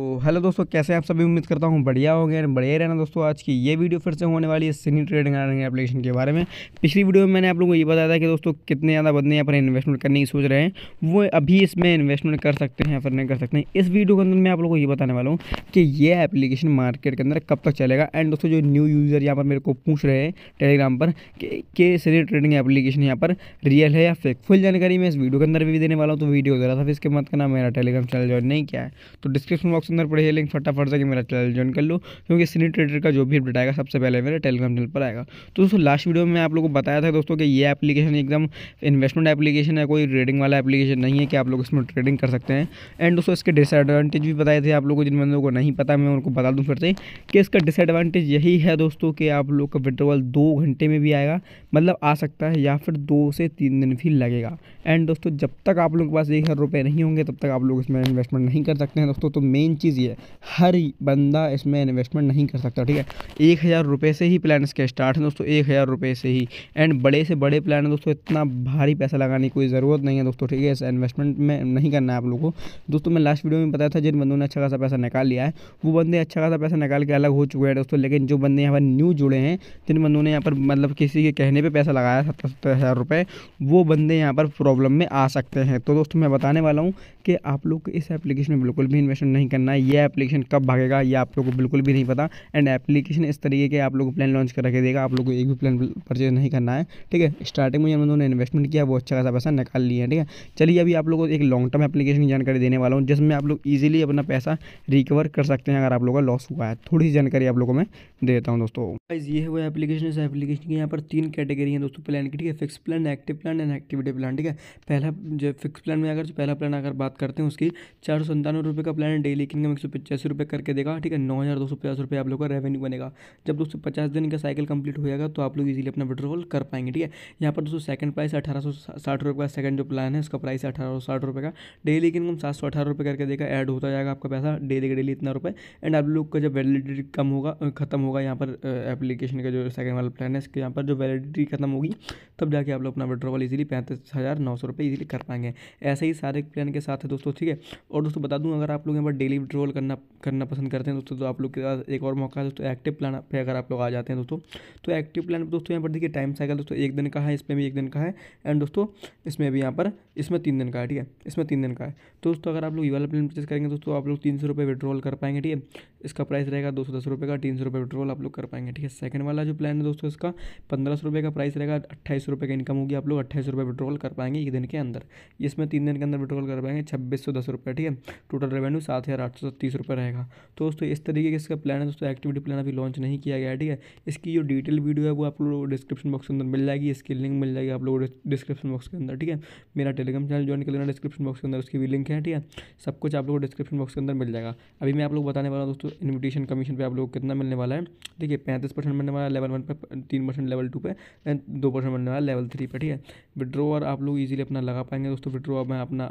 तो हेलो दोस्तों कैसे आप सभी उम्मीद करता हूँ बढ़िया हो गए बढ़िया रहना दोस्तों आज की ये वीडियो फिर से होने वाली है सिनी ट्रेडिंग अर्निंग एप्लीकेशन के बारे में पिछली वीडियो में मैंने आप लोगों को ये बताया था कि दोस्तों कितने ज़्यादा बंदे यहाँ पर इन्वेस्टमेंट करने की सोच रहे हैं वो अभी इसमें इन्वेस्टमेंट कर सकते हैं या फिर नहीं कर सकते हैं इस वीडियो के अंदर मैं आप लोगों को ये बताने वाला हूँ कि ये एप्लीकेशन मार्केट के अंदर कब तक चलेगा एंड दोस्तों जो न्यू यूज़र यहाँ पर मेरे को पूछ रहे हैं टेलीग्राम पर कि सिनी ट्रेडिंग एप्लीकेशन यहाँ पर रियल है या फेक फुल जानकारी मैं इस वीडियो के अंदर भी देने वाला हूँ तो वीडियो ज़रा था इसके मत करना मेरा टेलीग्राम चैनल ज्वाइन नहीं किया है तो डिस्क्रिप्शन बॉक्स सुंदर पड़ी है लिंक फटाफट जाकर मेरा चैनल ज्वाइन कर लो क्योंकि सीनी ट्रेडर का जो भी अपडेट आएगा सबसे पहले मेरे टेलीग्राम चैनल पर आएगा तो दोस्तों लास्ट वीडियो में आप लोगों को बताया था दोस्तों कि ये एप्लीकेशन एकदम इन्वेस्टमेंट एप्लीकेशन है कोई ट्रेडिंग वाला एप्लीकेशन नहीं है कि आप लोग इसमें ट्रेडिंग कर सकते हैं एंड दोस्तों इसके डिसएडवांटेज भी बताए थे आप लोगों को जिन बंदों को नहीं पता मैं उनको बता दूँ फिर से कि इसका डिसएडवांटेज यही है दोस्तों कि आप लोग का विड्रोवल दो घंटे में भी आएगा मतलब आ सकता है या फिर दो से तीन दिन भी लगेगा एंड दोस्तों जब तक आप लोगों के पास एक हज़ार रुपये नहीं होंगे तब तक आप लोग इसमें इन्वेस्टमेंट नहीं कर सकते हैं दोस्तों तो मेन मेन चीज़ ये हर बंदा इसमें इन्वेस्टमेंट नहीं कर सकता ठीक है एक हज़ार रुपये से ही प्लान इसके स्टार्ट हैं दोस्तों एक हज़ार रुपये से ही एंड बड़े से बड़े प्लान है दोस्तों इतना भारी पैसा लगाने की कोई ज़रूरत नहीं है दोस्तों ठीक है इस इन्वेस्टमेंट में नहीं करना है आप लोगों को दोस्तों मैं लास्ट वीडियो में बताया था जिन बंदों ने अच्छा खासा पैसा निकाल लिया है वो बंदे अच्छा खासा पैसा निकाल के अलग हो चुके हैं दोस्तों लेकिन जो बंदे यहाँ पर न्यू जुड़े हैं जिन बंदों ने यहाँ पर मतलब किसी के कहने पर पैसा लगाया सत्तर सत्तर हज़ार रुपये वो बंदे यहाँ पर प्रॉब्लम में आ सकते हैं तो दोस्तों मैं बताने वाला हूँ कि आप लोग इस एप्लीकेशन में बिल्कुल भी इन्वेस्टमेंट नहीं करना करना है ये एप्लीकेशन कब भागेगा ये आप लोग को बिल्कुल भी नहीं पता एंड एप्लीकेशन इस तरीके के आप लोग को प्लान लॉन्च करके देगा आप लोग को एक भी प्लान परचेज नहीं करना है ठीक है स्टार्टिंग में हम दोनों इन्वेस्टमेंट किया वो अच्छा खासा पैसा निकाल लिया है ठीक है चलिए अभी आप लोग को एक लॉन्ग टर्म एप्लीकेशन की जानकारी देने वाला हूँ जिसमें आप लोग ईजिली अपना पैसा रिकवर कर सकते हैं अगर आप लोग का लॉस हुआ है थोड़ी सी जानकारी आप लोगों को मैं दे देता हूँ दोस्तों ये है वो एप्लीकेशन इस एप्लीकेशन की यहाँ पर तीन कैटेगरी है दोस्तों प्लान की ठीक है fix plan active plan and activity plan ठीक है पहला जो फिक्स प्लान में अगर जो पहला प्लान अगर बात करते हैं उसकी चार सौ का प्लान डेली कितने इनकम एक सौ पचासी रुपये करके देगा ठीक है नौ हज़ार दो सौ पचास रुपये आप लोग का रेवेन्यू बनेगा जब दोस्तों पचास दिन का साइकिल कंप्लीट हो जाएगा तो आप लोग इजीली अपना विड्रॉल कर पाएंगे ठीक है यहाँ पर दोस्तों सेकंड प्राइस अठारह सौ साठ रुपये का सेकंड जो प्लान है उसका प्राइस अठारह सौ साठ रुपये का डेली इनकम सात सौ अठारह रुपये करके देगा एड होता जाएगा आपका पैसा डेली का डेली इतना रुपये एंड आप लोग का जब वैलिडिटी कम होगा खत्म होगा यहाँ पर एप्लीकेशन का जो सेकंड वाला प्लान है इसके यहाँ पर जो वैलिडिटी खत्म होगी तब जाके आप लोग अपना विड्रॉवल इजिली पैंतीस हज़ार नौ सौ रुपये ईजिली कर पाएंगे ऐसे ही सारे प्लान के साथ है दोस्तों ठीक है और दोस्तों बता दूँ अगर आप लोग यहाँ पर डेली ट्रोल करना करना पसंद करते हैं दोस्तों तो आप लोग के पास एक और मौका है दोस्तों एक्टिव प्लान पे अगर आप लोग आ जाते हैं दोस्तों तो एक्टिव प्लान पर दोस्तों यहाँ पर देखिए टाइम साइकिल दोस्तों एक दिन का है इसमें भी एक दिन का है एंड दोस्तों इसमें भी यहाँ पर इसमें तीन दिन का है ठीक है इसमें तीन दिन का है तो दोस्तों अगर आप लोग ये वाला प्लान परचेज करेंगे दोस्तों आप लोग तीन सौ रुपये विड्रॉल कर पाएंगे ठीक है इसका प्राइस रहेगा दो सौ दस रुपये का तीन सौ रुपये विड्रॉल आप लोग कर पाएंगे ठीक है सेकंड वाला जो प्लान है दोस्तों इसका पंद्रह सौ रुपये का प्राइस रहेगा अट्ठाईस रुपये का इनकम होगी आप लोग अट्ठाईस रुपये विड्रॉल कर पाएंगे एक दिन के अंदर इसमें तीन दिन के अंदर विड्रॉल कर पाएंगे छब्बीस सौ दस रुपये ठीक है टोटल रेवेन्यू सात हज़ार आठ सौ तीस रुपये रहेगा तो दोस्तों इस तरीके का इसका प्लान है दोस्तों एक्टिविटी प्लान अभी लॉन्च नहीं किया गया है ठीक है इसकी जो डिटेल वीडियो है वो आप लोगों को डिस्क्रिप्शन बॉक्स के अंदर मिल जाएगी इसकी लिंक मिल जाएगी आप लोगों को डिस्क्रिप्शन बॉक्स के अंदर ठीक है मेरा टेलीग्राम चैनल ज्वाइन कर लेना डिस्क्रिप्शन बॉक्स के अंदर उसकी भी लिंक है ठीक है सब कुछ आप लोगों को डिस्क्रिप्शन बॉक्स के अंदर मिल जाएगा अभी मैं आप लोग बताने वाला हूँ दोस्तों इन्विटेशन कमीशन पर आप लोग कितना मिलने वाला है ठीक है पैंतीस परसेंट मिलने वाला लेवल वन पर तीन परसेंट लेवल टू पे एंड दो परसेंट मिलने वाला लेवल थ्री पर ठीक है विड्रो और आप लोग ईजिली अपना लगा पाएंगे दोस्तों विड्रो मैं अपना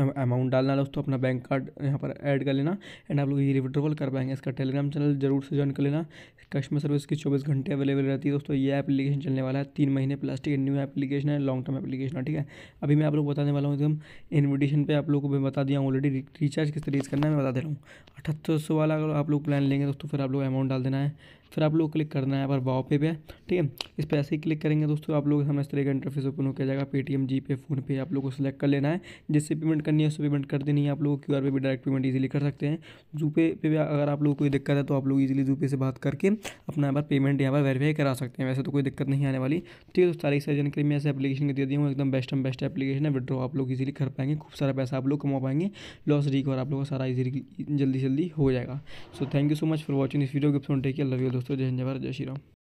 अमाउंट डालना दोस्तों अपना बैंक कार्ड यहाँ पर ऐड कर लेना एंड आप लोग ये विड्रॉवल कर पाएंगे इसका टेलीग्राम चैनल जरूर से ज्वाइन कर लेना कस्टमर सर्विस की चौबीस घंटे अवेलेबल रहती है दोस्तों ये एप्लीकेशन चलने वाला है तीन महीने प्लस ठीक है न्यू एप्लीकेशन है लॉन्ग टर्म एप्लीकेशन है ठीक है अभी मैं आप लोग बताने वाला हूँ एकदम इन्विटेशन पर आप लोग को मैं बता दिया हूँ ऑलरेडी रिचार्ज किस तरीके से करना है मैं बता दे रहा हूँ अठहत्तर सौ वाला अगर आप लोग प्लान लेंगे दोस्तों फिर आप लोग अमाउंट डाल देना है फिर आप लोग क्लिक करना है पर वाओ पे पे ठीक है इस पर ऐसे ही क्लिक करेंगे दोस्तों आप लोग हमें इस तरह का इंटरफेस ओपन होकर जाएगा पेटीएम जी पे फोन पे आप लोग को सिलेक्ट कर लेना है जिससे पेमेंट करनी है उससे पेमेंट कर देनी है आप लोग क्यू आर पे भी डायरेक्ट पेमेंट ईजिली कर सकते हैं जूपे पे भी अगर आप लोग कोई दिक्कत है तो आप लोग ईजिली जूपे से बात करके अपना यहाँ पर पेमेंट यहाँ पर वेरीफाई करा सकते हैं वैसे तो कोई दिक्कत नहीं आने वाली ठीक है तो सारी सारी जानकारी मैं ऐसे एप्लीकेशन दे दी हूँ एकदम बेस्ट एंड बेस्ट एप्लीकेशन है विड्रॉ आप लोग ईजिली कर पाएंगे खूब सारा पैसा आप लोग कमा पाएंगे लॉस रिकवर आप लोग का सारा ईजिली जल्दी जल्दी हो जाएगा so thank you so much for watching इस video gift take love you दोस्तों जय हिंद भारत जय श्री राम